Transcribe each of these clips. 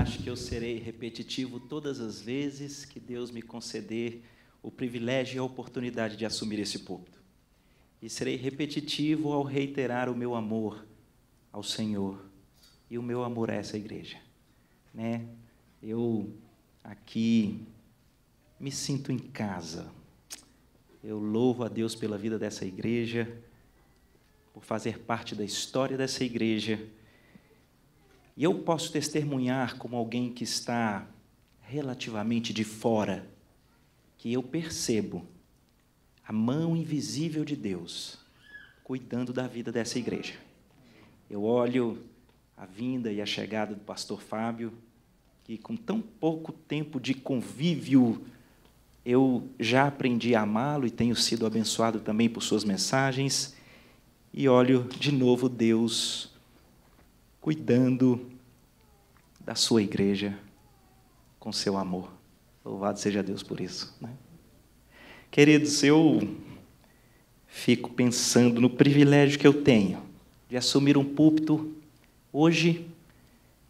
acho que eu serei repetitivo todas as vezes que Deus me conceder o privilégio e a oportunidade de assumir esse púlpito. E serei repetitivo ao reiterar o meu amor ao Senhor e o meu amor a essa igreja. Né? Eu aqui me sinto em casa. Eu louvo a Deus pela vida dessa igreja, por fazer parte da história dessa igreja e eu posso testemunhar como alguém que está relativamente de fora, que eu percebo a mão invisível de Deus cuidando da vida dessa igreja. Eu olho a vinda e a chegada do pastor Fábio, que com tão pouco tempo de convívio eu já aprendi a amá-lo e tenho sido abençoado também por suas mensagens. E olho de novo Deus cuidando da sua igreja com seu amor. Louvado seja Deus por isso. Né? Queridos, eu fico pensando no privilégio que eu tenho de assumir um púlpito hoje,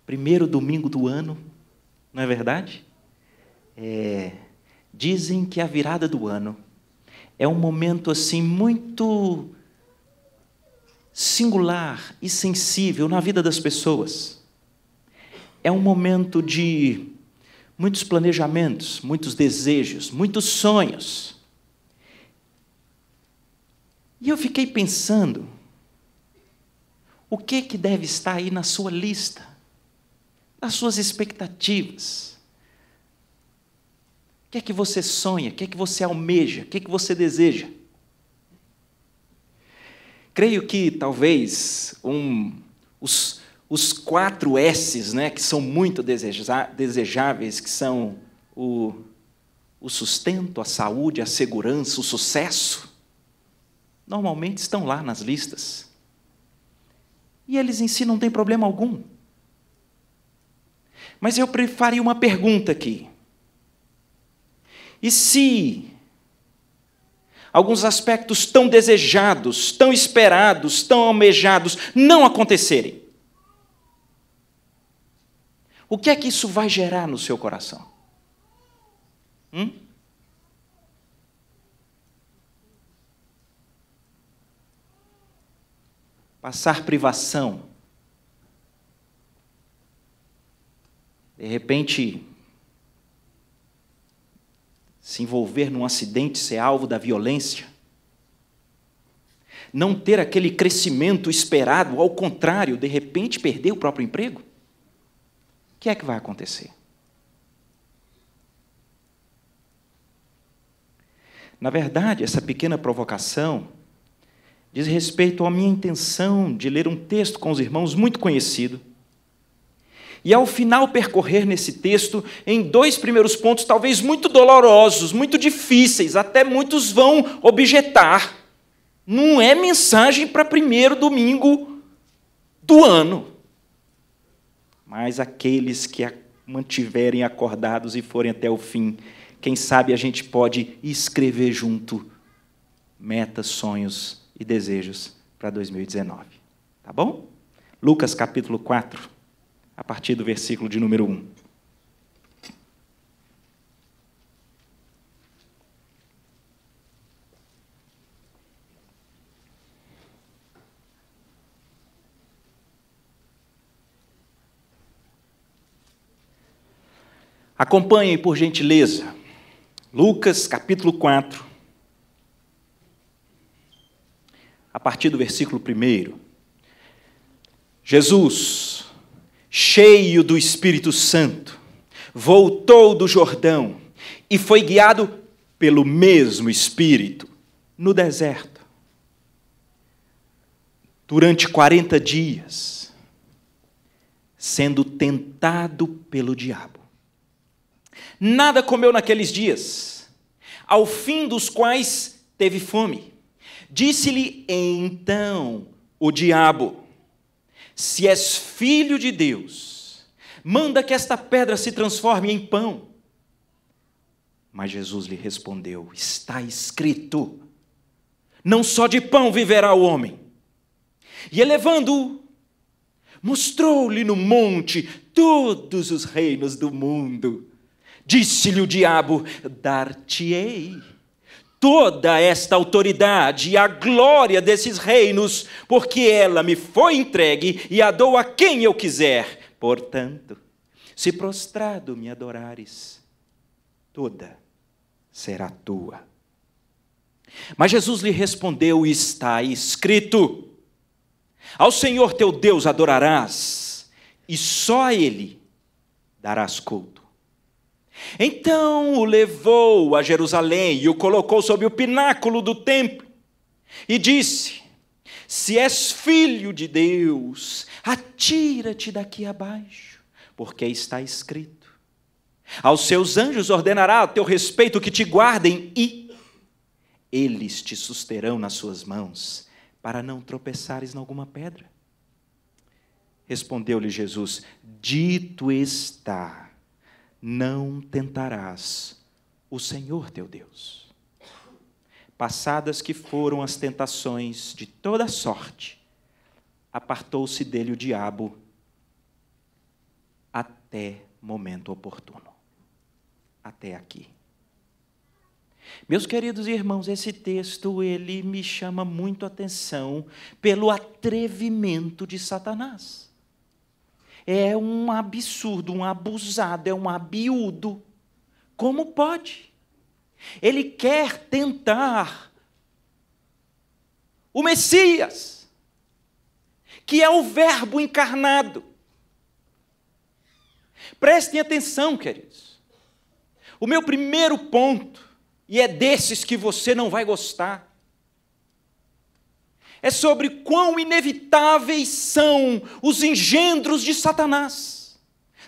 primeiro domingo do ano, não é verdade? É, dizem que a virada do ano é um momento assim muito singular e sensível na vida das pessoas é um momento de muitos planejamentos, muitos desejos, muitos sonhos. E eu fiquei pensando, o que é que deve estar aí na sua lista, nas suas expectativas? O que é que você sonha? O que é que você almeja? O que é que você deseja? Creio que talvez um, os, os quatro S's, né, que são muito desejáveis, que são o, o sustento, a saúde, a segurança, o sucesso, normalmente estão lá nas listas. E eles em si não têm problema algum. Mas eu faria uma pergunta aqui. E se alguns aspectos tão desejados, tão esperados, tão almejados não acontecerem? O que é que isso vai gerar no seu coração? Hum? Passar privação. De repente, se envolver num acidente, ser alvo da violência. Não ter aquele crescimento esperado, ao contrário, de repente perder o próprio emprego. O que é que vai acontecer? Na verdade, essa pequena provocação diz respeito à minha intenção de ler um texto com os irmãos muito conhecido. E ao final percorrer nesse texto, em dois primeiros pontos, talvez muito dolorosos, muito difíceis, até muitos vão objetar. Não é mensagem para primeiro domingo do ano mas aqueles que a mantiverem acordados e forem até o fim, quem sabe a gente pode escrever junto metas, sonhos e desejos para 2019. Tá bom? Lucas capítulo 4, a partir do versículo de número 1. Acompanhem, por gentileza, Lucas capítulo 4, a partir do versículo 1. Jesus, cheio do Espírito Santo, voltou do Jordão e foi guiado pelo mesmo Espírito no deserto. Durante 40 dias, sendo tentado pelo diabo. Nada comeu naqueles dias, ao fim dos quais teve fome. Disse-lhe então o diabo: Se és filho de Deus, manda que esta pedra se transforme em pão. Mas Jesus lhe respondeu: Está escrito: Não só de pão viverá o homem. E elevando-o, mostrou-lhe no monte todos os reinos do mundo Disse-lhe o diabo: Dar-te-ei toda esta autoridade e a glória desses reinos, porque ela me foi entregue e a dou a quem eu quiser. Portanto, se prostrado me adorares, toda será tua. Mas Jesus lhe respondeu: Está escrito: Ao Senhor teu Deus adorarás, e só a Ele darás culto. Então o levou a Jerusalém e o colocou sobre o pináculo do templo e disse: Se és filho de Deus, atira-te daqui abaixo, porque está escrito: Aos seus anjos ordenará a teu respeito que te guardem e eles te susterão nas suas mãos, para não tropeçares em alguma pedra. Respondeu-lhe Jesus: Dito está não tentarás o Senhor teu Deus. Passadas que foram as tentações de toda sorte, apartou-se dele o diabo até momento oportuno. Até aqui. Meus queridos irmãos, esse texto ele me chama muito atenção pelo atrevimento de Satanás é um absurdo, um abusado, é um abiúdo. Como pode? Ele quer tentar o Messias, que é o Verbo encarnado. Prestem atenção, queridos. O meu primeiro ponto, e é desses que você não vai gostar, é sobre quão inevitáveis são os engendros de Satanás.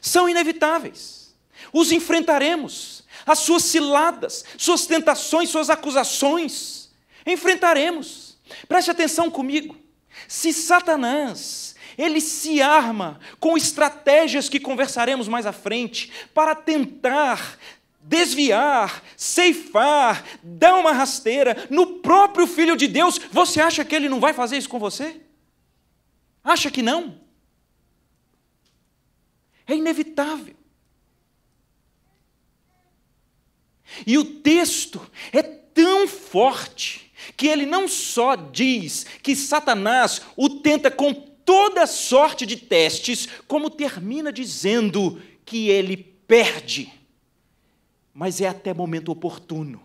São inevitáveis. Os enfrentaremos. As suas ciladas, suas tentações, suas acusações, enfrentaremos. Preste atenção comigo. Se Satanás ele se arma com estratégias que conversaremos mais à frente para tentar desviar, ceifar, dar uma rasteira no próprio Filho de Deus, você acha que ele não vai fazer isso com você? Acha que não? É inevitável. E o texto é tão forte que ele não só diz que Satanás o tenta com toda sorte de testes, como termina dizendo que ele perde mas é até momento oportuno.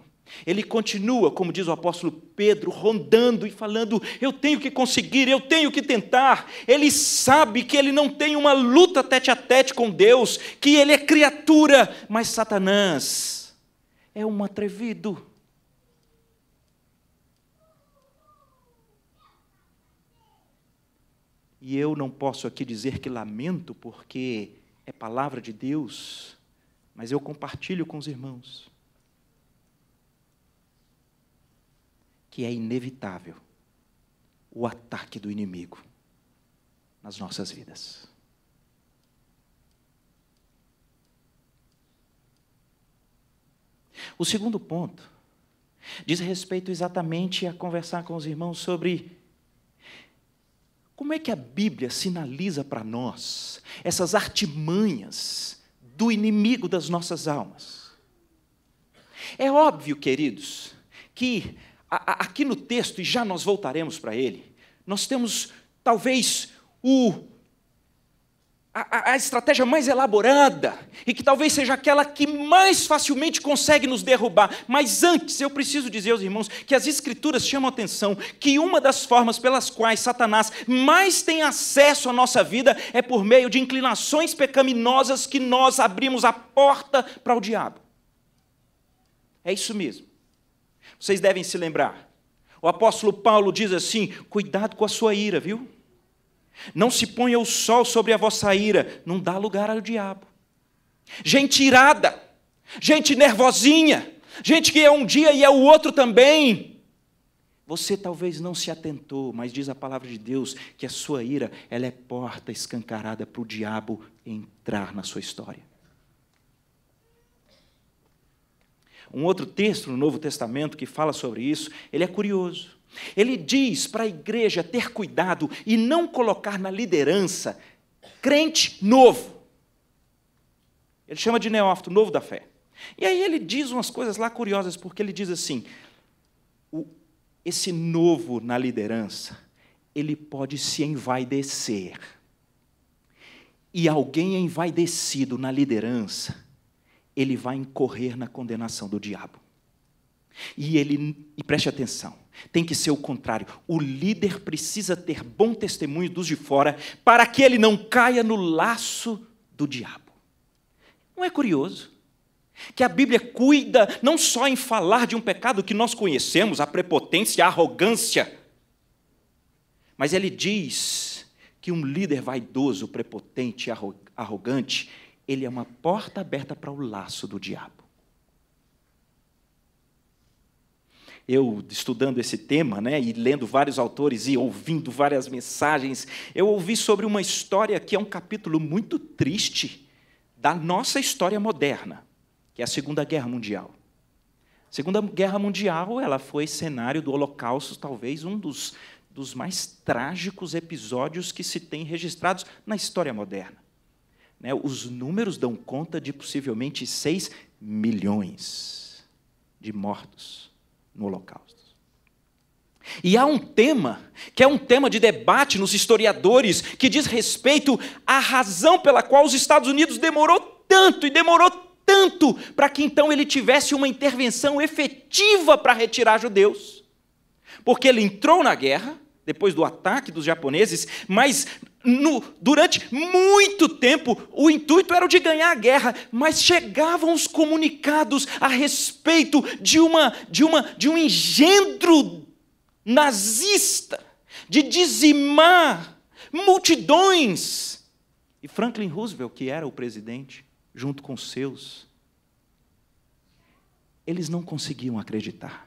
Ele continua, como diz o apóstolo Pedro, rondando e falando: eu tenho que conseguir, eu tenho que tentar. Ele sabe que ele não tem uma luta tete a tete com Deus, que ele é criatura, mas Satanás é um atrevido. E eu não posso aqui dizer que lamento, porque é palavra de Deus mas eu compartilho com os irmãos que é inevitável o ataque do inimigo nas nossas vidas. O segundo ponto diz respeito exatamente a conversar com os irmãos sobre como é que a Bíblia sinaliza para nós essas artimanhas do inimigo das nossas almas. É óbvio, queridos, que a, a, aqui no texto, e já nós voltaremos para ele, nós temos talvez o a, a, estratégia mais elaborada e que talvez seja aquela que mais facilmente consegue nos derrubar. Mas antes, eu preciso dizer aos irmãos que as Escrituras chamam a atenção que uma das formas pelas quais Satanás mais tem acesso à nossa vida é por meio de inclinações pecaminosas que nós abrimos a porta para o diabo. É isso mesmo. Vocês devem se lembrar. O apóstolo Paulo diz assim: cuidado com a sua ira, viu? Não se ponha o sol sobre a vossa ira, não dá lugar ao diabo. Gente irada, gente nervosinha, gente que é um dia e é o outro também. Você talvez não se atentou, mas diz a palavra de Deus que a sua ira ela é porta escancarada para o diabo entrar na sua história. Um outro texto no Novo Testamento que fala sobre isso, ele é curioso. Ele diz para a igreja ter cuidado e não colocar na liderança crente novo. Ele chama de neófito, novo da fé. E aí ele diz umas coisas lá curiosas, porque ele diz assim: o, esse novo na liderança, ele pode se envaidecer. E alguém envaidecido na liderança, ele vai incorrer na condenação do diabo. E ele, e preste atenção, tem que ser o contrário. O líder precisa ter bom testemunho dos de fora para que ele não caia no laço do diabo. Não é curioso? Que a Bíblia cuida não só em falar de um pecado que nós conhecemos, a prepotência, a arrogância, mas ele diz que um líder vaidoso, prepotente, arrogante, ele é uma porta aberta para o laço do diabo. eu estudando esse tema, né, e lendo vários autores e ouvindo várias mensagens, eu ouvi sobre uma história que é um capítulo muito triste da nossa história moderna, que é a Segunda Guerra Mundial. A Segunda Guerra Mundial, ela foi cenário do Holocausto, talvez um dos dos mais trágicos episódios que se tem registrados na história moderna. Né? Os números dão conta de possivelmente 6 milhões de mortos no Holocausto. E há um tema, que é um tema de debate nos historiadores, que diz respeito à razão pela qual os Estados Unidos demorou tanto e demorou tanto para que então ele tivesse uma intervenção efetiva para retirar judeus. Porque ele entrou na guerra, depois do ataque dos japoneses, mas no, durante muito tempo o intuito era o de ganhar a guerra, mas chegavam os comunicados a respeito de uma de uma de um engendro nazista de dizimar multidões. E Franklin Roosevelt, que era o presidente, junto com seus, eles não conseguiam acreditar.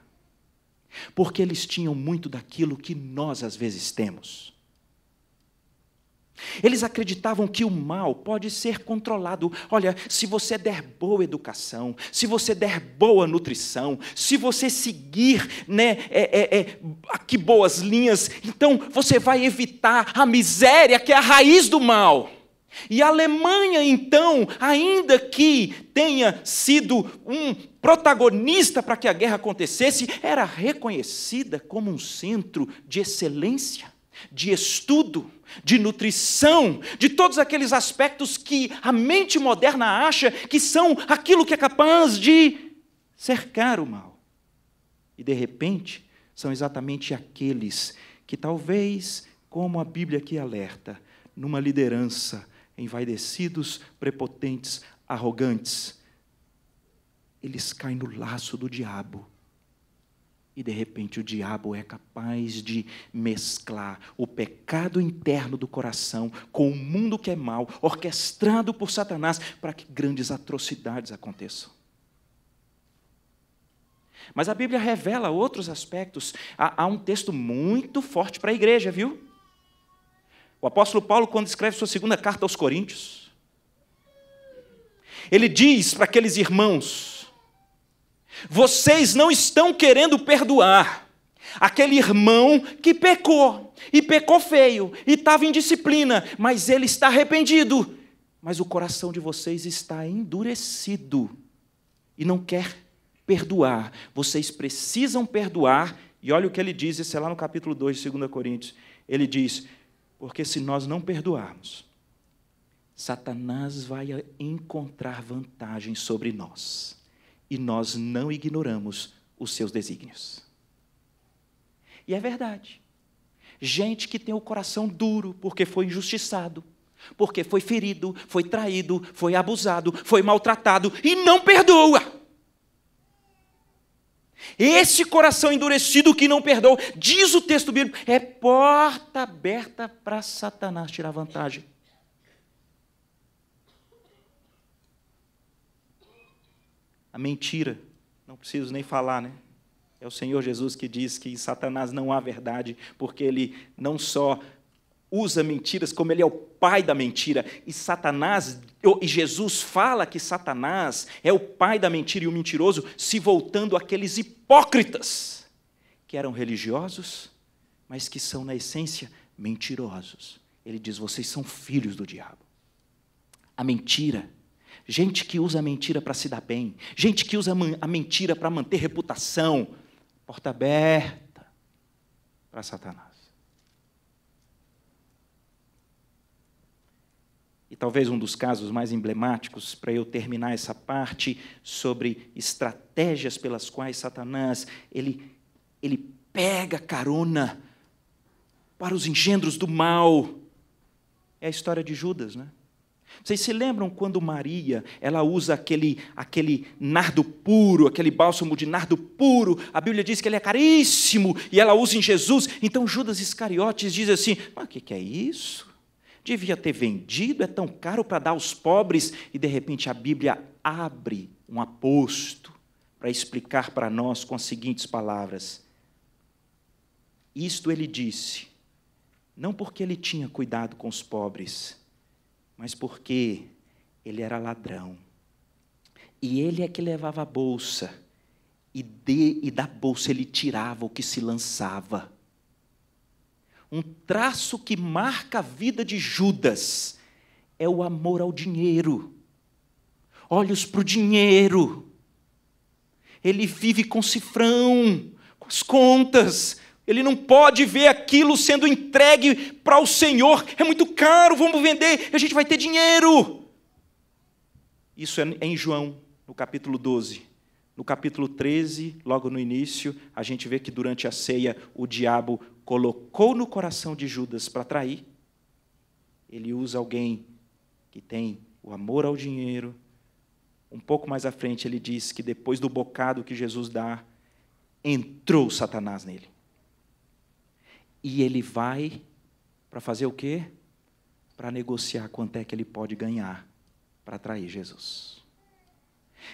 Porque eles tinham muito daquilo que nós às vezes temos. Eles acreditavam que o mal pode ser controlado. Olha, se você der boa educação, se você der boa nutrição, se você seguir né, é, é, é, que boas linhas, então você vai evitar a miséria que é a raiz do mal. E a Alemanha, então, ainda que tenha sido um protagonista para que a guerra acontecesse, era reconhecida como um centro de excelência, de estudo, de nutrição, de todos aqueles aspectos que a mente moderna acha que são aquilo que é capaz de cercar o mal. E, de repente, são exatamente aqueles que, talvez, como a Bíblia aqui alerta, numa liderança envaidecidos, prepotentes, arrogantes. Eles caem no laço do diabo. E de repente o diabo é capaz de mesclar o pecado interno do coração com o mundo que é mal, orquestrado por Satanás, para que grandes atrocidades aconteçam. Mas a Bíblia revela outros aspectos. Há, há um texto muito forte para a igreja, viu? O apóstolo Paulo, quando escreve sua segunda carta aos Coríntios, ele diz para aqueles irmãos: vocês não estão querendo perdoar aquele irmão que pecou, e pecou feio, e estava em disciplina, mas ele está arrependido, mas o coração de vocês está endurecido e não quer perdoar. Vocês precisam perdoar, e olha o que ele diz, isso é lá no capítulo 2 de 2 Coríntios. Ele diz: porque se nós não perdoarmos, Satanás vai encontrar vantagem sobre nós. E nós não ignoramos os seus desígnios. E é verdade. Gente que tem o coração duro porque foi injustiçado, porque foi ferido, foi traído, foi abusado, foi maltratado e não perdoa. Esse coração endurecido que não perdoa, diz o texto bíblico, é porta aberta para Satanás tirar vantagem. A mentira, não preciso nem falar, né? É o Senhor Jesus que diz que em Satanás não há verdade, porque ele não só usa mentiras como ele é o pai da mentira. E Satanás, e Jesus fala que Satanás é o pai da mentira e o mentiroso, se voltando àqueles hipócritas que eram religiosos, mas que são na essência mentirosos. Ele diz: "Vocês são filhos do diabo". A mentira Gente que usa a mentira para se dar bem, gente que usa a mentira para manter reputação, porta aberta para Satanás. e talvez um dos casos mais emblemáticos para eu terminar essa parte sobre estratégias pelas quais Satanás ele ele pega carona para os engendros do mal. É a história de Judas, né? Vocês se lembram quando Maria, ela usa aquele, aquele nardo puro, aquele bálsamo de nardo puro, a Bíblia diz que ele é caríssimo, e ela usa em Jesus, então Judas Iscariotes diz assim, mas o que, que é isso? devia ter vendido, é tão caro para dar aos pobres, e de repente a Bíblia abre um aposto para explicar para nós com as seguintes palavras: Isto ele disse, não porque ele tinha cuidado com os pobres, mas porque ele era ladrão. E ele é que levava a bolsa, e, de, e da bolsa ele tirava o que se lançava. Um traço que marca a vida de Judas é o amor ao dinheiro. Olhos para o dinheiro. Ele vive com cifrão, com as contas. Ele não pode ver aquilo sendo entregue para o Senhor. É muito caro, vamos vender, a gente vai ter dinheiro. Isso é em João, no capítulo 12. No capítulo 13, logo no início, a gente vê que durante a ceia o diabo colocou no coração de Judas para trair, ele usa alguém que tem o amor ao dinheiro. Um pouco mais à frente, ele diz que depois do bocado que Jesus dá, entrou Satanás nele. E ele vai para fazer o quê? Para negociar quanto é que ele pode ganhar para atrair Jesus.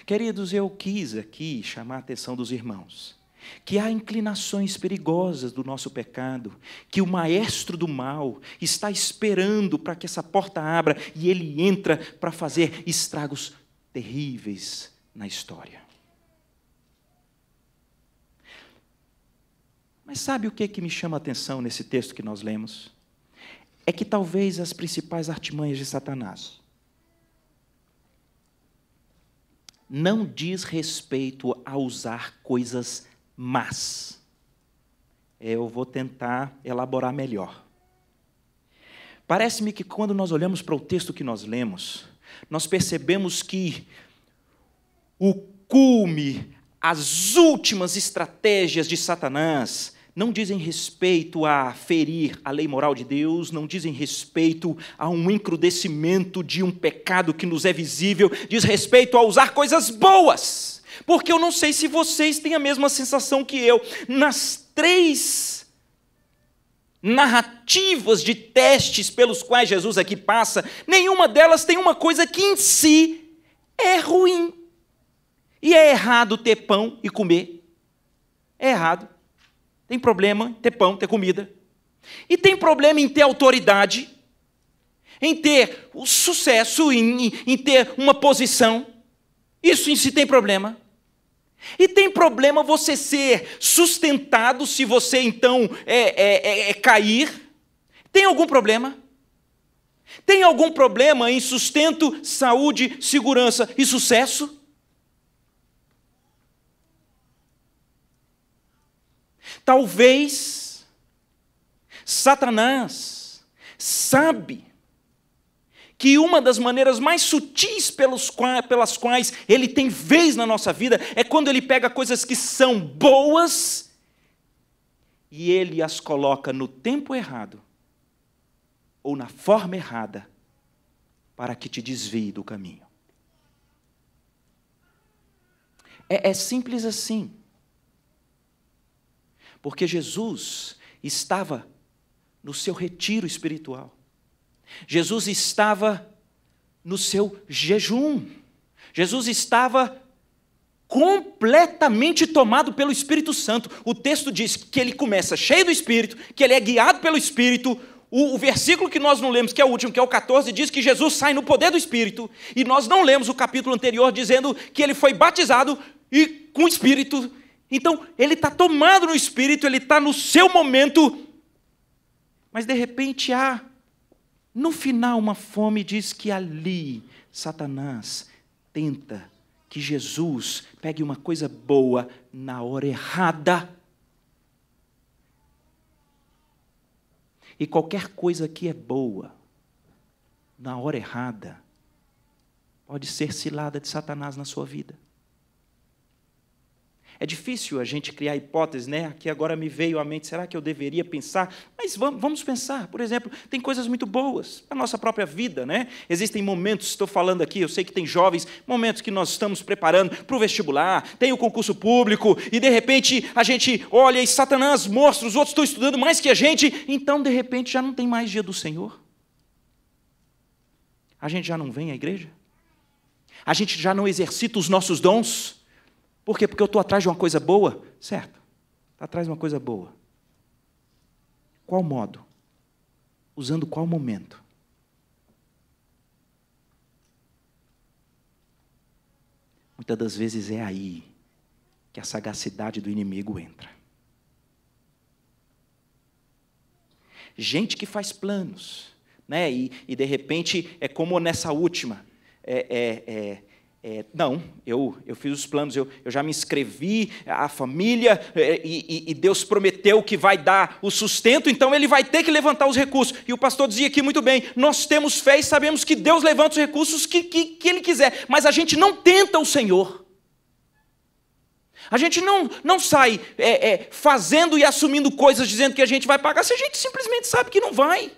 Queridos, eu quis aqui chamar a atenção dos irmãos que há inclinações perigosas do nosso pecado, que o maestro do mal está esperando para que essa porta abra e ele entra para fazer estragos terríveis na história. Mas sabe o que, que me chama a atenção nesse texto que nós lemos? É que talvez as principais artimanhas de Satanás não diz respeito a usar coisas mas. É, eu vou tentar elaborar melhor. Parece-me que quando nós olhamos para o texto que nós lemos, nós percebemos que o cume, as últimas estratégias de Satanás não dizem respeito a ferir a lei moral de Deus, não dizem respeito a um encrudecimento de um pecado que nos é visível, diz respeito a usar coisas boas porque eu não sei se vocês têm a mesma sensação que eu. Nas três narrativas de testes pelos quais Jesus aqui passa, nenhuma delas tem uma coisa que em si é ruim. E é errado ter pão e comer. É errado. Tem problema ter pão, ter comida. E tem problema em ter autoridade, em ter o sucesso, em, em ter uma posição. Isso em si tem problema. E tem problema você ser sustentado se você então é, é, é, é, cair? Tem algum problema? Tem algum problema em sustento, saúde, segurança e sucesso? Talvez Satanás sabe que uma das maneiras mais sutis pelos, pelas quais ele tem vez na nossa vida é quando ele pega coisas que são boas e ele as coloca no tempo errado ou na forma errada para que te desvie do caminho. É, é simples assim. Porque Jesus estava no seu retiro espiritual. Jesus estava no seu jejum. Jesus estava completamente tomado pelo Espírito Santo. O texto diz que ele começa cheio do Espírito, que ele é guiado pelo Espírito. O, o, versículo que nós não lemos, que é o último, que é o 14, diz que Jesus sai no poder do Espírito. E nós não lemos o capítulo anterior dizendo que ele foi batizado e com o Espírito. Então, ele está tomado no Espírito, ele está no seu momento. Mas de repente há no final, uma fome diz que ali Satanás tenta que Jesus pegue uma coisa boa na hora errada. E qualquer coisa que é boa na hora errada pode ser cilada de Satanás na sua vida. É difícil a gente criar hipóteses, né? Aqui agora me veio à mente, será que eu deveria pensar? Mas vamos pensar, por exemplo, tem coisas muito boas A nossa própria vida, né? Existem momentos, estou falando aqui, eu sei que tem jovens, momentos que nós estamos preparando para o vestibular, tem o concurso público, e de repente a gente olha e Satanás mostra, os outros estão estudando mais que a gente, então de repente já não tem mais dia do Senhor. A gente já não vem à igreja? A gente já não exercita os nossos dons? Por quê? Porque eu estou atrás de uma coisa boa? Certo. Está atrás de uma coisa boa. Qual modo? Usando qual momento? Muitas das vezes é aí que a sagacidade do inimigo entra. Gente que faz planos, né? E, e de repente é como nessa última, é, é, é é, não, eu, eu fiz os planos, eu, eu já me inscrevi, a família, é, e, e Deus prometeu que vai dar o sustento, então ele vai ter que levantar os recursos. E o pastor dizia aqui muito bem: nós temos fé e sabemos que Deus levanta os recursos que, que, que ele quiser, mas a gente não tenta o Senhor. A gente não, não sai é, é, fazendo e assumindo coisas dizendo que a gente vai pagar se a gente simplesmente sabe que não vai.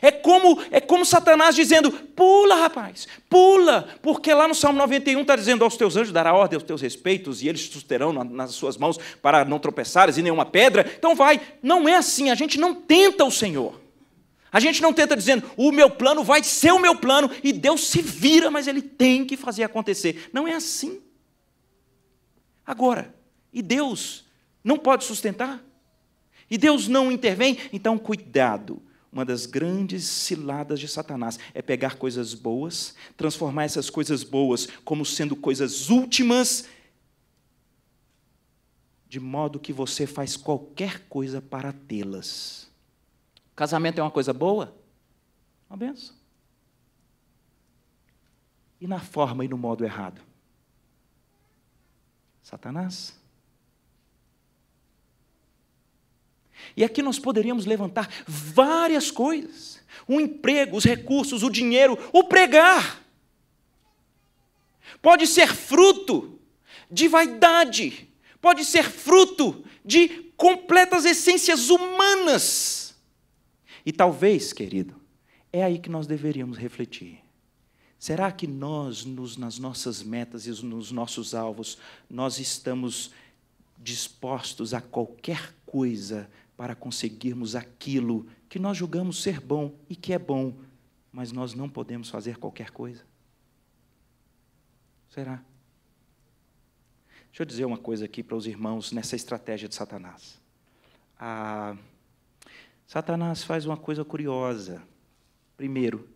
É como, é como Satanás dizendo: pula, rapaz, pula, porque lá no Salmo 91 está dizendo: aos teus anjos dará ordem aos teus respeitos, e eles te susterão nas suas mãos para não tropeçares em nenhuma pedra. Então vai, não é assim, a gente não tenta o Senhor. A gente não tenta dizendo, o meu plano vai ser o meu plano, e Deus se vira, mas ele tem que fazer acontecer. Não é assim. Agora, e Deus não pode sustentar? E Deus não intervém? Então, cuidado uma das grandes ciladas de Satanás é pegar coisas boas, transformar essas coisas boas como sendo coisas últimas, de modo que você faz qualquer coisa para tê-las. Casamento é uma coisa boa? Uma benção. E na forma e no modo errado? Satanás. E aqui nós poderíamos levantar várias coisas: o emprego, os recursos, o dinheiro, o pregar. Pode ser fruto de vaidade, pode ser fruto de completas essências humanas. E talvez, querido, é aí que nós deveríamos refletir. Será que nós, nos, nas nossas metas e nos nossos alvos, nós estamos dispostos a qualquer coisa para conseguirmos aquilo que nós julgamos ser bom e que é bom, mas nós não podemos fazer qualquer coisa? Será? Deixa eu dizer uma coisa aqui para os irmãos nessa estratégia de Satanás. Ah, Satanás faz uma coisa curiosa. Primeiro,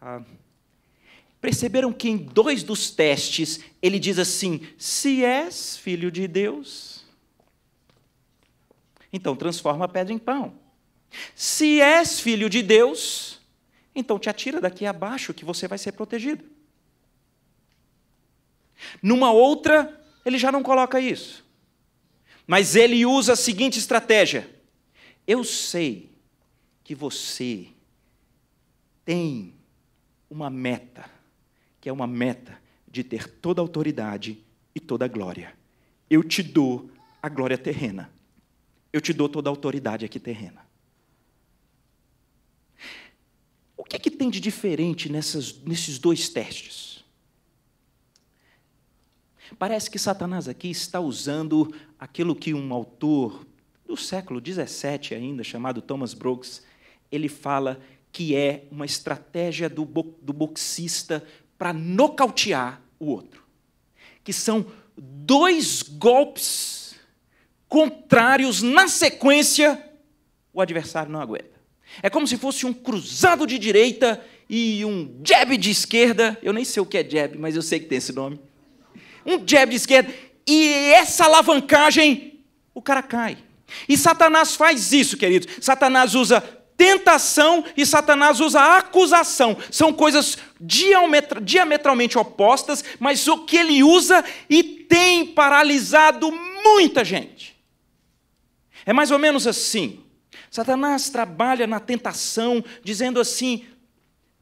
ah, perceberam que em dois dos testes ele diz assim: se és filho de Deus, então transforma a pedra em pão. Se és filho de Deus, então te atira daqui abaixo que você vai ser protegido. Numa outra, ele já não coloca isso. Mas ele usa a seguinte estratégia: Eu sei que você tem uma meta, que é uma meta de ter toda a autoridade e toda a glória. Eu te dou a glória terrena eu te dou toda a autoridade aqui terrena. O que, é que tem de diferente nessas, nesses dois testes? Parece que Satanás aqui está usando aquilo que um autor do século XVII ainda, chamado Thomas Brooks, ele fala que é uma estratégia do, bo do boxista para nocautear o outro. Que são dois golpes contrários, na sequência, o adversário não aguenta. É como se fosse um cruzado de direita e um jab de esquerda. Eu nem sei o que é jab, mas eu sei que tem esse nome. Um jab de esquerda. E essa alavancagem, o cara cai. E Satanás faz isso, queridos. Satanás usa tentação e Satanás usa acusação. São coisas diametralmente opostas, mas o que ele usa e tem paralisado muita gente. É mais ou menos assim. Satanás trabalha na tentação, dizendo assim: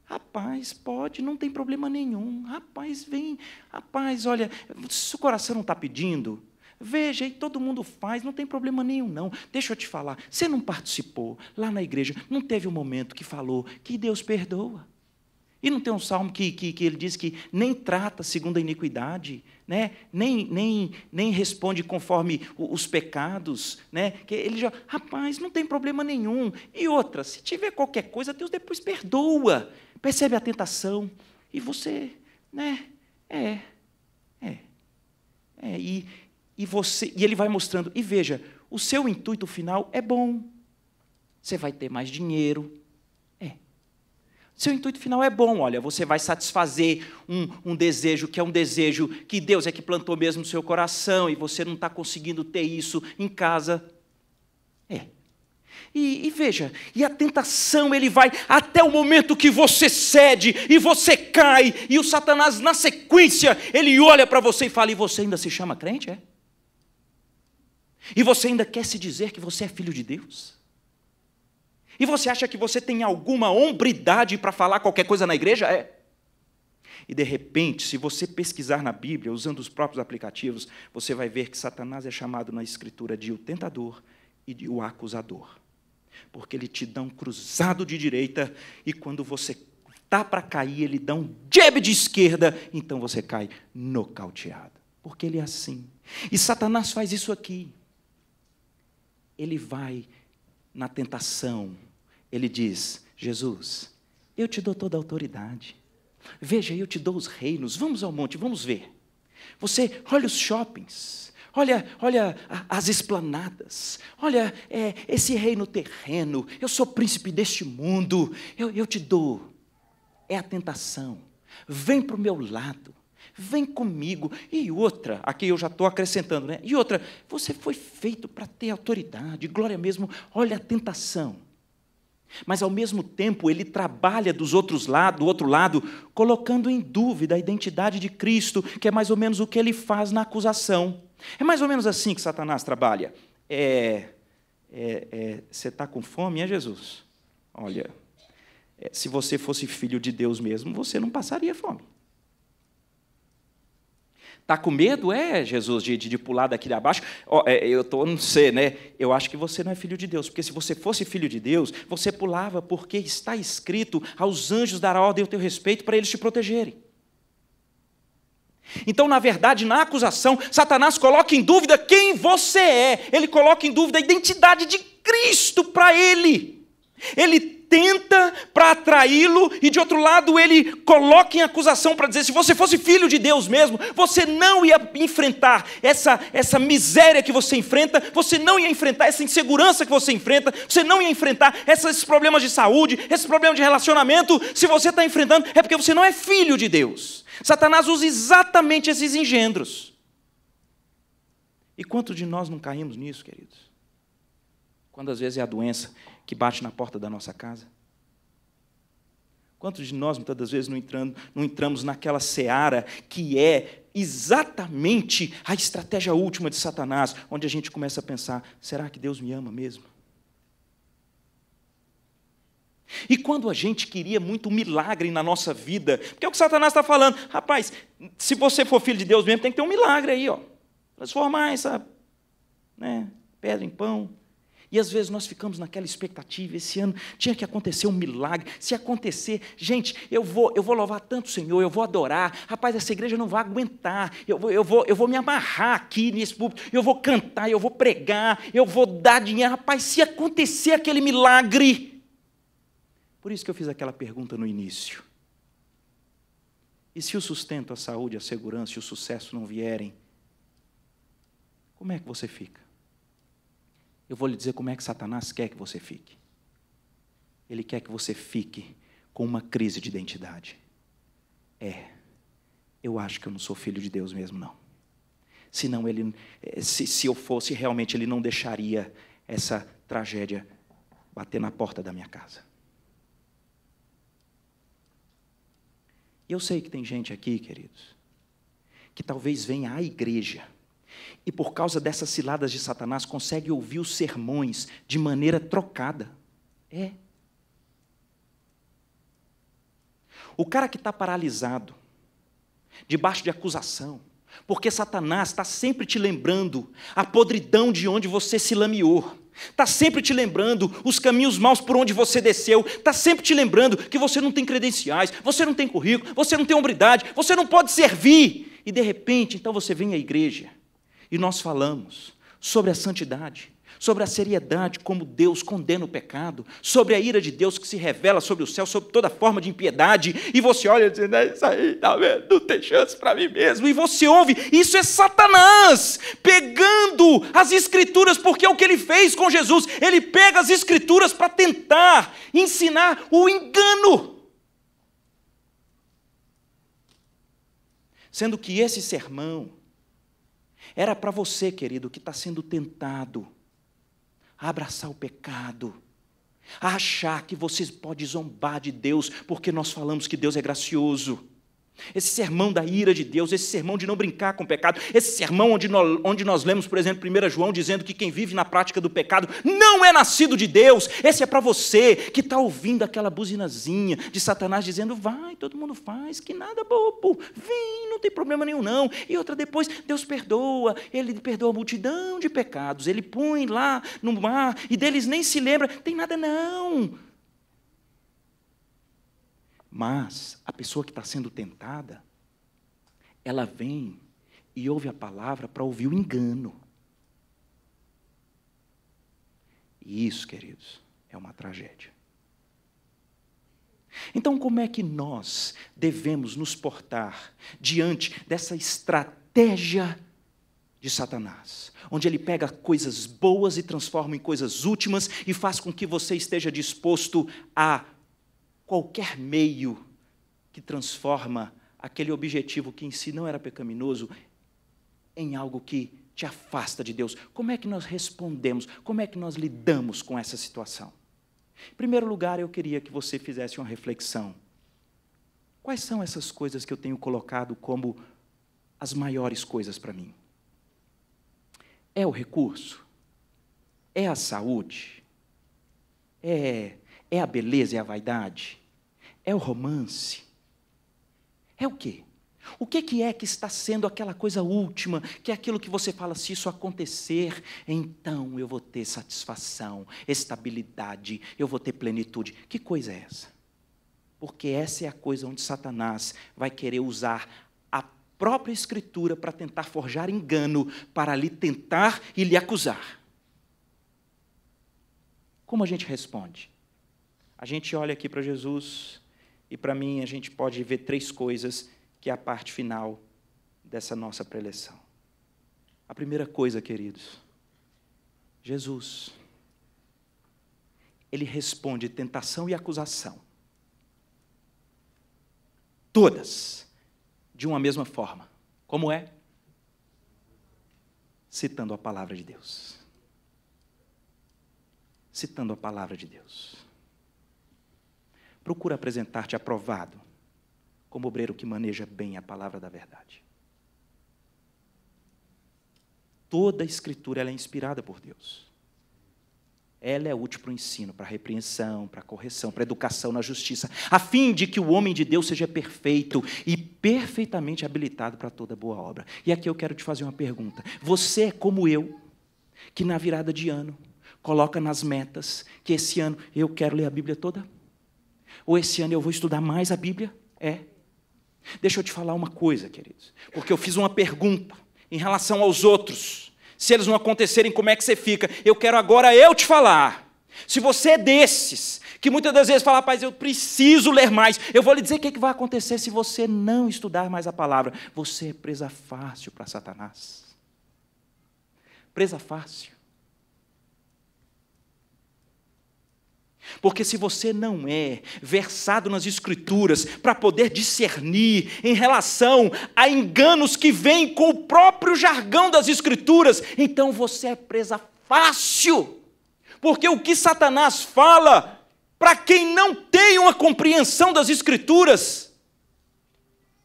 Rapaz, pode, não tem problema nenhum. Rapaz, vem. Rapaz, olha, se o coração não está pedindo, veja aí, todo mundo faz, não tem problema nenhum, não. Deixa eu te falar, você não participou lá na igreja, não teve um momento que falou que Deus perdoa. E não tem um salmo que, que, que ele diz que nem trata segundo a iniquidade, né? nem, nem, nem responde conforme os pecados, né? que ele já, rapaz, não tem problema nenhum. E outra, se tiver qualquer coisa, Deus depois perdoa. Percebe a tentação. E você, né? É, é. é e, e, você, e ele vai mostrando, e veja, o seu intuito final é bom. Você vai ter mais dinheiro, seu intuito final é bom, olha, você vai satisfazer um, um, desejo que é um desejo que Deus é que plantou mesmo no seu coração e você não está conseguindo ter isso em casa. É. E, e veja, e a tentação ele vai até o momento que você cede e você cai, e o Satanás, na sequência, ele olha para você e fala: E você ainda se chama crente? É? E você ainda quer se dizer que você é filho de Deus? E você acha que você tem alguma hombridade para falar qualquer coisa na igreja? É. E de repente, se você pesquisar na Bíblia, usando os próprios aplicativos, você vai ver que Satanás é chamado na Escritura de o tentador e de o acusador. Porque ele te dá um cruzado de direita e quando você está para cair, ele dá um jab de esquerda, então você cai nocauteado. Porque ele é assim. E Satanás faz isso aqui. Ele vai na tentação, ele diz: Jesus, eu te dou toda a autoridade. Veja, eu te dou os reinos. Vamos ao monte, vamos ver. Você olha os shoppings, olha, olha as esplanadas, olha é, esse reino terreno. Eu sou príncipe deste mundo, eu, eu te dou. É a tentação. Vem para o meu lado, vem comigo. E outra, aqui eu já estou acrescentando, né? E outra, você foi feito para ter autoridade, glória mesmo. Olha a tentação. Mas ao mesmo tempo, ele trabalha dos outros lado, do outro lado, colocando em dúvida a identidade de Cristo, que é mais ou menos o que ele faz na acusação. É mais ou menos assim que Satanás trabalha. É, é, é, você está com fome, é Jesus? Olha, é, se você fosse filho de Deus mesmo, você não passaria fome. Está com medo? É, Jesus, de, de pular daqui de abaixo. Oh, é, eu tô, não sei, né? Eu acho que você não é filho de Deus, porque se você fosse filho de Deus, você pulava, porque está escrito: aos anjos a ordem ao teu respeito para eles te protegerem. Então, na verdade, na acusação, Satanás coloca em dúvida quem você é, ele coloca em dúvida a identidade de Cristo para ele. Ele tenta para atraí-lo, e de outro lado ele coloca em acusação para dizer: se você fosse filho de Deus mesmo, você não ia enfrentar essa, essa miséria que você enfrenta, você não ia enfrentar essa insegurança que você enfrenta, você não ia enfrentar esses problemas de saúde, esses problemas de relacionamento. Se você está enfrentando, é porque você não é filho de Deus. Satanás usa exatamente esses engendros. E quanto de nós não caímos nisso, queridos? quando às vezes é a doença que bate na porta da nossa casa? Quantos de nós, muitas das vezes, não, entrando, não entramos naquela seara que é exatamente a estratégia última de Satanás, onde a gente começa a pensar: será que Deus me ama mesmo? E quando a gente queria muito um milagre na nossa vida, porque é o que Satanás está falando, rapaz, se você for filho de Deus mesmo, tem que ter um milagre aí, ó. Transformar essa né, pedra em pão. E às vezes nós ficamos naquela expectativa, esse ano tinha que acontecer um milagre. Se acontecer, gente, eu vou, eu vou louvar tanto o Senhor, eu vou adorar. Rapaz, essa igreja não vai aguentar. Eu vou, eu vou, eu vou me amarrar aqui nesse público. Eu vou cantar, eu vou pregar, eu vou dar dinheiro. Rapaz, se acontecer aquele milagre. Por isso que eu fiz aquela pergunta no início. E se o sustento, a saúde, a segurança e o sucesso não vierem, como é que você fica? Eu vou lhe dizer como é que Satanás quer que você fique. Ele quer que você fique com uma crise de identidade. É, eu acho que eu não sou filho de Deus mesmo, não. Senão ele, eh, se, se eu fosse, realmente ele não deixaria essa tragédia bater na porta da minha casa. E eu sei que tem gente aqui, queridos, que talvez venha à igreja e por causa dessas ciladas de Satanás consegue ouvir os sermões de maneira trocada. É. O cara que está paralisado, debaixo de acusação, porque Satanás está sempre te lembrando a podridão de onde você se lameou. Está sempre te lembrando os caminhos maus por onde você desceu. Está sempre te lembrando que você não tem credenciais, você não tem currículo, você não tem hombridade, você não pode servir. E de repente, então você vem à igreja e nós falamos sobre a santidade, sobre a seriedade como Deus condena o pecado, sobre a ira de Deus que se revela sobre o céu, sobre toda forma de impiedade, e você olha e diz, é isso aí, tá não tem chance para mim mesmo, e você ouve, isso é Satanás pegando as escrituras, porque é o que ele fez com Jesus, ele pega as escrituras para tentar ensinar o engano. Sendo que esse sermão, era para você, querido, que está sendo tentado a abraçar o pecado, a achar que você pode zombar de Deus porque nós falamos que Deus é gracioso. Esse sermão da ira de Deus, esse sermão de não brincar com o pecado, esse sermão onde nós, onde nós lemos, por exemplo, 1 João dizendo que quem vive na prática do pecado não é nascido de Deus. Esse é para você que está ouvindo aquela buzinazinha de Satanás dizendo: vai, todo mundo faz, que nada bobo, vem, não tem problema nenhum não. E outra depois, Deus perdoa, ele perdoa a multidão de pecados, ele põe lá no mar e deles nem se lembra, tem nada não. Mas a pessoa que está sendo tentada, ela vem e ouve a palavra para ouvir o engano. E isso, queridos, é uma tragédia. Então, como é que nós devemos nos portar diante dessa estratégia de Satanás, onde ele pega coisas boas e transforma em coisas últimas e faz com que você esteja disposto a qualquer meio que transforma aquele objetivo que em si não era pecaminoso em algo que te afasta de Deus. Como é que nós respondemos? Como é que nós lidamos com essa situação? Em primeiro lugar, eu queria que você fizesse uma reflexão. Quais são essas coisas que eu tenho colocado como as maiores coisas para mim? É o recurso? É a saúde? É, é a beleza e é a vaidade? É o romance? É o quê? O que, é que está sendo aquela coisa última, que é aquilo que você fala, se isso acontecer, então eu vou ter satisfação, estabilidade, eu vou ter plenitude. Que coisa é essa? Porque essa é a coisa onde Satanás vai querer usar a própria Escritura para tentar forjar engano, para lhe tentar e lhe acusar. Como a gente responde? A gente olha aqui para Jesus, e para mim, a gente pode ver três coisas que é a parte final dessa nossa preleção. A primeira coisa, queridos, Jesus. Ele responde tentação e acusação. Todas de uma mesma forma. Como é? Citando a palavra de Deus. Citando a palavra de Deus. Procura apresentar-te aprovado como obreiro que maneja bem a palavra da verdade. Toda a escritura é inspirada por Deus. Ela é útil para o ensino, para a repreensão, para a correção, para a educação na justiça, a fim de que o homem de Deus seja perfeito e perfeitamente habilitado para toda boa obra. E aqui eu quero te fazer uma pergunta. Você é como eu, que na virada de ano coloca nas metas que esse ano eu quero ler a Bíblia toda? Ou esse ano eu vou estudar mais a Bíblia? É. Deixa eu te falar uma coisa, queridos. Porque eu fiz uma pergunta em relação aos outros. Se eles não acontecerem, como é que você fica? Eu quero agora eu te falar. Se você é desses, que muitas das vezes fala, rapaz, eu preciso ler mais, eu vou lhe dizer o que, é que vai acontecer se você não estudar mais a palavra. Você é presa fácil para Satanás. Presa fácil. Porque se você não é versado nas Escrituras para poder discernir em relação a enganos que vêm com o próprio jargão das Escrituras, então você é presa fácil. Porque o que Satanás fala, para quem não tem uma compreensão das Escrituras,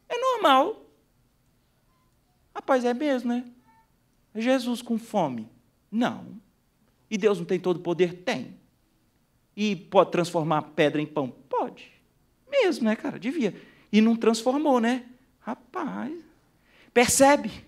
é normal. Rapaz, é mesmo, né? Jesus com fome? Não. E Deus não tem todo o poder? Tem e pode transformar pedra em pão? Pode. Mesmo, né, cara? Devia. E não transformou, né? Rapaz. Percebe?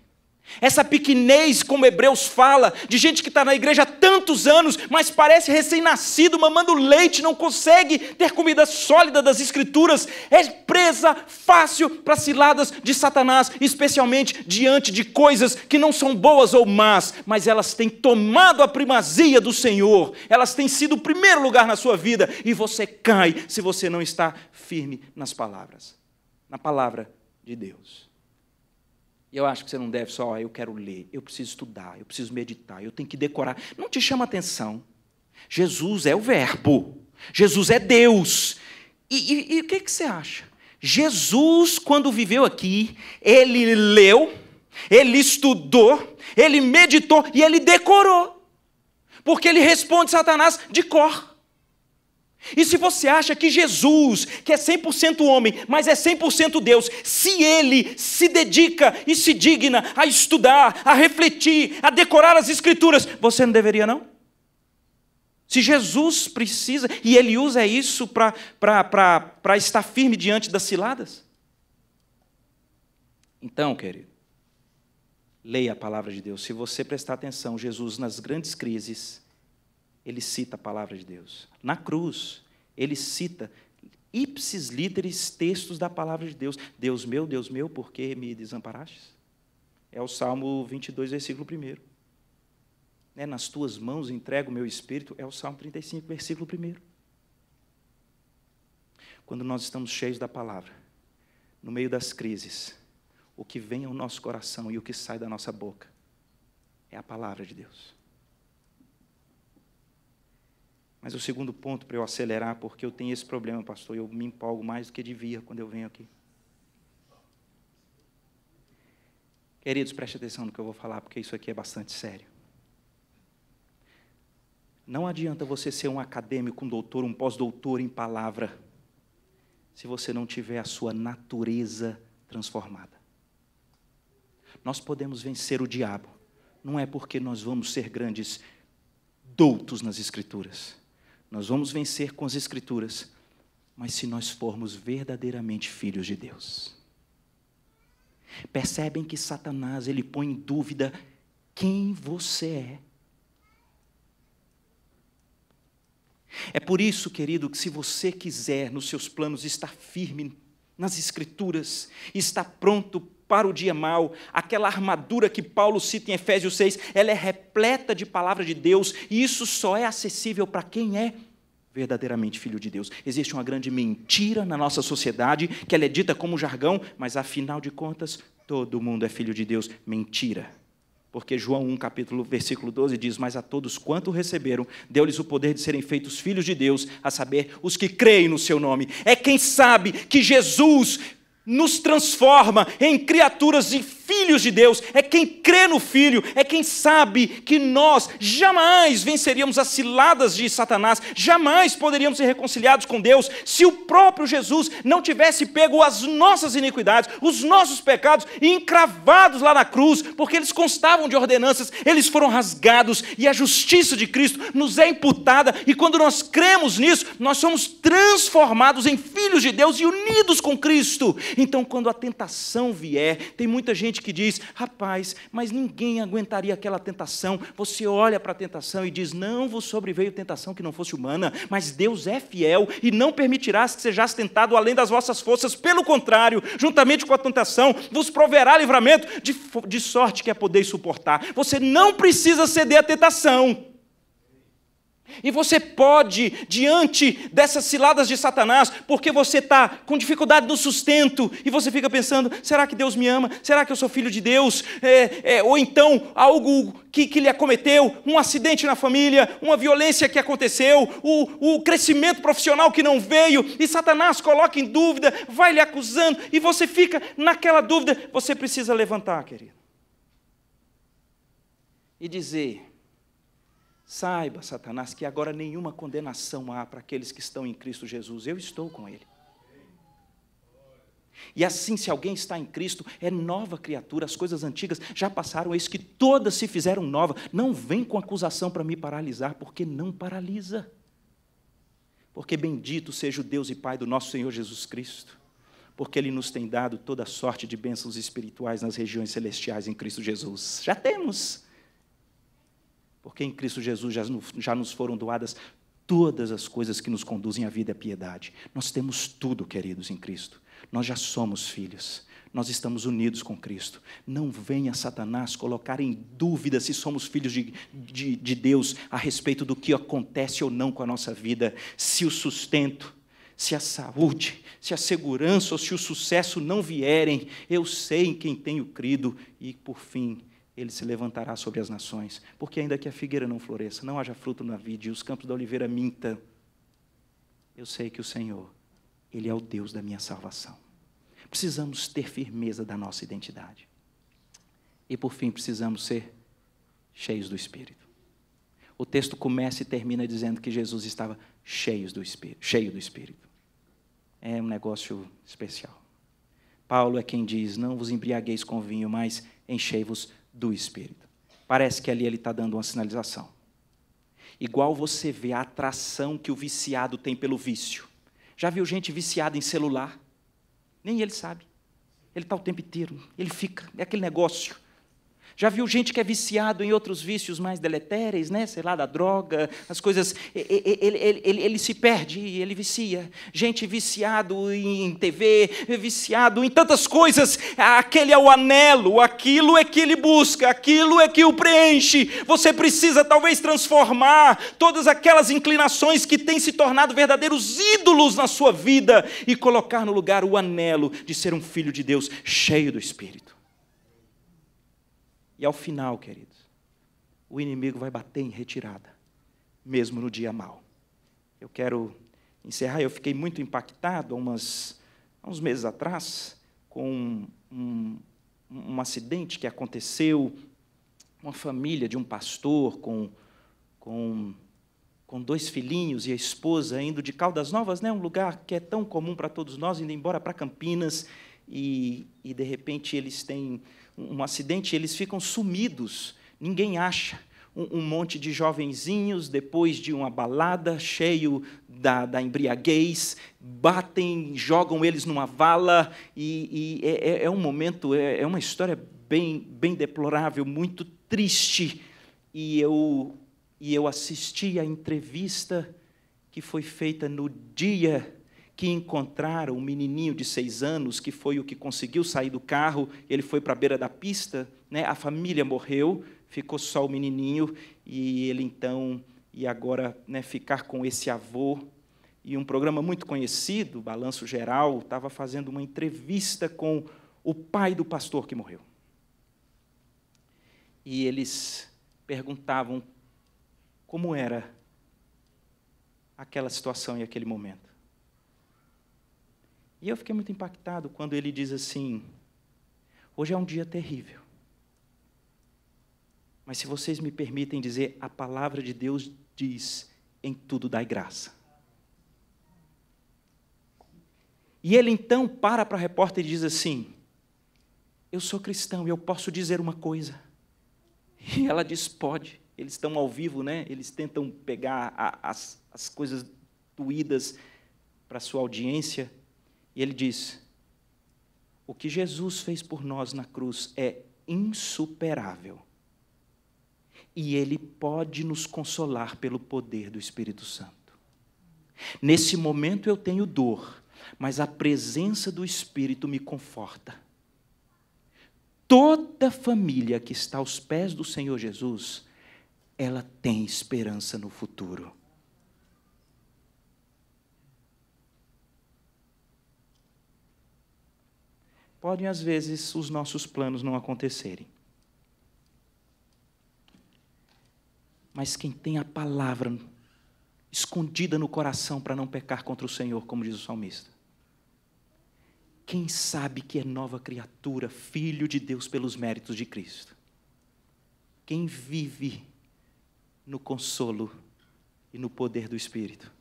Essa pequenez, como Hebreus fala, de gente que está na igreja há tantos anos, mas parece recém-nascido, mamando leite, não consegue ter comida sólida das Escrituras, é presa fácil para ciladas de Satanás, especialmente diante de coisas que não são boas ou más, mas elas têm tomado a primazia do Senhor, elas têm sido o primeiro lugar na sua vida, e você cai se você não está firme nas palavras, na palavra de Deus. E eu acho que você não deve só, oh, eu quero ler, eu preciso estudar, eu preciso meditar, eu tenho que decorar. Não te chama atenção. Jesus é o Verbo, Jesus é Deus. E, e, e o que, que você acha? Jesus, quando viveu aqui, ele leu, ele estudou, ele meditou e ele decorou. Porque ele responde Satanás de cor. E se você acha que Jesus, que é 100% homem, mas é 100% Deus, se ele se dedica e se digna a estudar, a refletir, a decorar as Escrituras, você não deveria, não? Se Jesus precisa, e ele usa isso para estar firme diante das ciladas? Então, querido, leia a palavra de Deus. Se você prestar atenção, Jesus, nas grandes crises, ele cita a palavra de Deus. Na cruz, ele cita ipsis líderes textos da palavra de Deus. Deus meu, Deus meu, por que me desamparastes? É o Salmo 22, versículo 1. Né, nas tuas mãos entrego o meu espírito, é o Salmo 35, versículo 1. Quando nós estamos cheios da palavra, no meio das crises, o que vem ao nosso coração e o que sai da nossa boca é a palavra de Deus. Mas o segundo ponto, para eu acelerar, porque eu tenho esse problema, pastor, eu me empolgo mais do que devia quando eu venho aqui. Queridos, preste atenção no que eu vou falar, porque isso aqui é bastante sério. Não adianta você ser um acadêmico, um doutor, um pós-doutor em palavra, se você não tiver a sua natureza transformada. Nós podemos vencer o diabo, não é porque nós vamos ser grandes doutos nas Escrituras, nós vamos vencer com as Escrituras, mas se nós formos verdadeiramente filhos de Deus. Percebem que Satanás ele põe em dúvida quem você é. É por isso, querido, que se você quiser nos seus planos estar firme nas Escrituras, estar pronto para o dia mal. Aquela armadura que Paulo cita em Efésios 6, ela é repleta de palavra de Deus, e isso só é acessível para quem é verdadeiramente filho de Deus. Existe uma grande mentira na nossa sociedade, que ela é dita como jargão, mas afinal de contas, todo mundo é filho de Deus. Mentira. Porque João 1, capítulo, versículo 12 diz: Mas a todos quanto receberam, deu-lhes o poder de serem feitos filhos de Deus, a saber, os que creem no seu nome. É quem sabe que Jesus nos transforma em criaturas e filhos de Deus. É quem crê no Filho, é quem sabe que nós jamais venceríamos as ciladas de Satanás, jamais poderíamos ser reconciliados com Deus se o próprio Jesus não tivesse pego as nossas iniquidades, os nossos pecados e encravados lá na cruz, porque eles constavam de ordenanças, eles foram rasgados e a justiça de Cristo nos é imputada. E quando nós cremos nisso, nós somos transformados em filhos de Deus e unidos com Cristo. Então, quando a tentação vier, tem muita gente que diz: rapaz, mas ninguém aguentaria aquela tentação. Você olha para a tentação e diz: não vos sobreveio tentação que não fosse humana, mas Deus é fiel e não permitirá que sejas tentado além das vossas forças. Pelo contrário, juntamente com a tentação, vos proverá livramento de, de sorte que é poder suportar. Você não precisa ceder à tentação. E você pode, diante dessas ciladas de Satanás, porque você está com dificuldade no sustento, e você fica pensando: será que Deus me ama? Será que eu sou filho de Deus? É, é, ou então algo que, que lhe acometeu, um acidente na família, uma violência que aconteceu, o, o crescimento profissional que não veio, e Satanás coloca em dúvida, vai lhe acusando, e você fica naquela dúvida. Você precisa levantar, querido, e dizer Saiba, Satanás, que agora nenhuma condenação há para aqueles que estão em Cristo Jesus. Eu estou com Ele. E assim, se alguém está em Cristo, é nova criatura, as coisas antigas já passaram, eis que todas se fizeram nova. Não vem com acusação para me paralisar, porque não paralisa. Porque bendito seja o Deus e Pai do nosso Senhor Jesus Cristo, porque Ele nos tem dado toda sorte de bênçãos espirituais nas regiões celestiais em Cristo Jesus. Já temos. Porque em Cristo Jesus já, já nos foram doadas todas as coisas que nos conduzem à vida e à piedade. Nós temos tudo, queridos, em Cristo. Nós já somos filhos. Nós estamos unidos com Cristo. Não venha Satanás colocar em dúvida se somos filhos de, de, de Deus a respeito do que acontece ou não com a nossa vida, se o sustento, se a saúde, se a segurança ou se o sucesso não vierem. Eu sei em quem tenho crido e, por fim, ele se levantará sobre as nações, porque ainda que a figueira não floresça, não haja fruto na vide e os campos da oliveira mintam, eu sei que o Senhor, ele é o Deus da minha salvação. Precisamos ter firmeza da nossa identidade. E por fim, precisamos ser cheios do Espírito. O texto começa e termina dizendo que Jesus estava cheio do Espírito, cheio do Espírito. É um negócio especial. Paulo é quem diz: Não vos embriagueis com vinho, mas enchei-vos do Espírito. Parece que ali ele está dando uma sinalização. Igual você vê a atração que o viciado tem pelo vício. Já viu gente viciada em celular? Nem ele sabe. Ele está o tempo inteiro, ele fica, é aquele negócio. Já viu gente que é viciado em outros vícios mais deletéreis, né? sei lá, da droga, as coisas. Ele, ele, ele, ele se perde, ele vicia. Gente viciado em TV, viciado em tantas coisas. Aquele é o anelo, aquilo é que ele busca, aquilo é que o preenche. Você precisa talvez transformar todas aquelas inclinações que têm se tornado verdadeiros ídolos na sua vida e colocar no lugar o anelo de ser um filho de Deus cheio do Espírito. E ao final, queridos, o inimigo vai bater em retirada, mesmo no dia mau. Eu quero encerrar. Eu fiquei muito impactado há, umas, há uns meses atrás com um, um, um acidente que aconteceu. Uma família de um pastor com, com com dois filhinhos e a esposa indo de Caldas Novas, né, um lugar que é tão comum para todos nós, indo embora para Campinas, e, e de repente eles têm um acidente, eles ficam sumidos, ninguém acha. Um, um monte de jovenzinhos, depois de uma balada, cheio da, da embriaguez, batem, jogam eles numa vala, e, e é, é, é um momento, é, é uma história bem, bem deplorável, muito triste. E eu, e eu assisti a entrevista que foi feita no dia que encontraram um menininho de seis anos, que foi o que conseguiu sair do carro, ele foi para a beira da pista, né? a família morreu, ficou só o menininho, e ele então, e agora né, ficar com esse avô. E um programa muito conhecido, Balanço Geral, estava fazendo uma entrevista com o pai do pastor que morreu. E eles perguntavam como era aquela situação e aquele momento. E eu fiquei muito impactado quando ele diz assim: Hoje é um dia terrível. Mas se vocês me permitem dizer, a palavra de Deus diz: Em tudo dai graça. E ele então para para a repórter e diz assim: Eu sou cristão e eu posso dizer uma coisa. E ela diz: Pode. Eles estão ao vivo, né? Eles tentam pegar a, as, as coisas doídas para sua audiência. E ele diz: O que Jesus fez por nós na cruz é insuperável. E ele pode nos consolar pelo poder do Espírito Santo. Nesse momento eu tenho dor, mas a presença do Espírito me conforta. Toda família que está aos pés do Senhor Jesus, ela tem esperança no futuro. podem, às vezes, os nossos planos não acontecerem. Mas quem tem a palavra escondida no coração para não pecar contra o Senhor, como diz o salmista. Quem sabe que é nova criatura, filho de Deus pelos méritos de Cristo? Quem vive no consolo e no poder do Espírito?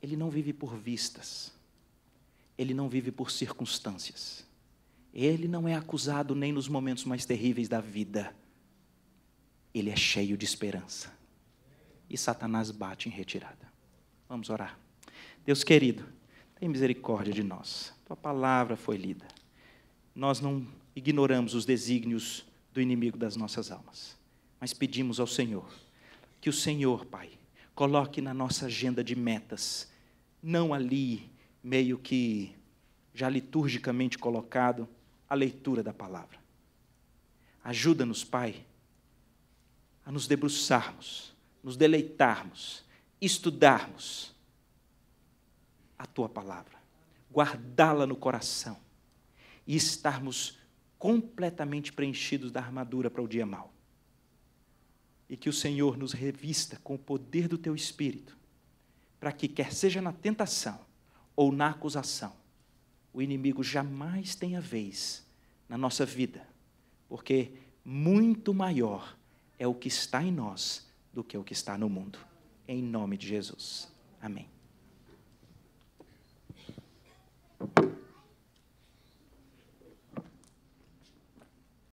Ele não vive por vistas ele não vive por circunstâncias. Ele não é acusado nem nos momentos mais terríveis da vida. Ele é cheio de esperança. E Satanás bate em retirada. Vamos orar. Deus querido, tem misericórdia de nós. Tua palavra foi lida. Nós não ignoramos os desígnios do inimigo das nossas almas, mas pedimos ao Senhor que o Senhor, Pai, coloque na nossa agenda de metas, não ali meio que já liturgicamente colocado a leitura da palavra. Ajuda-nos, Pai, a nos debruçarmos, nos deleitarmos, estudarmos a tua palavra, guardá-la no coração e estarmos completamente preenchidos da armadura para o dia mau. E que o Senhor nos revista com o poder do teu espírito, para que, quer seja na tentação, ou na acusação. O inimigo jamais tem a vez na nossa vida, porque muito maior é o que está em nós do que o que está no mundo. Em nome de Jesus. Amém.